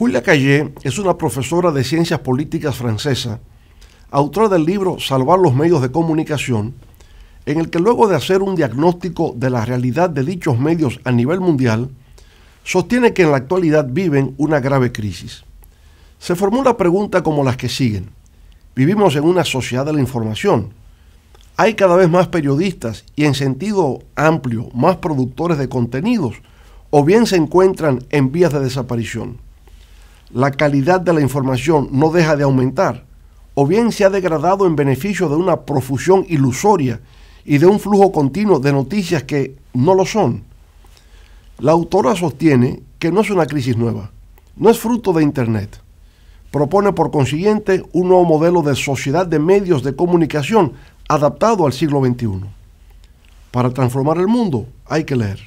Julia Cayet es una profesora de ciencias políticas francesa, autora del libro Salvar los medios de comunicación, en el que luego de hacer un diagnóstico de la realidad de dichos medios a nivel mundial, sostiene que en la actualidad viven una grave crisis. Se formula preguntas como las que siguen. Vivimos en una sociedad de la información. Hay cada vez más periodistas y en sentido amplio más productores de contenidos, o bien se encuentran en vías de desaparición la calidad de la información no deja de aumentar, o bien se ha degradado en beneficio de una profusión ilusoria y de un flujo continuo de noticias que no lo son. La autora sostiene que no es una crisis nueva, no es fruto de Internet. Propone por consiguiente un nuevo modelo de sociedad de medios de comunicación adaptado al siglo XXI. Para transformar el mundo hay que leer.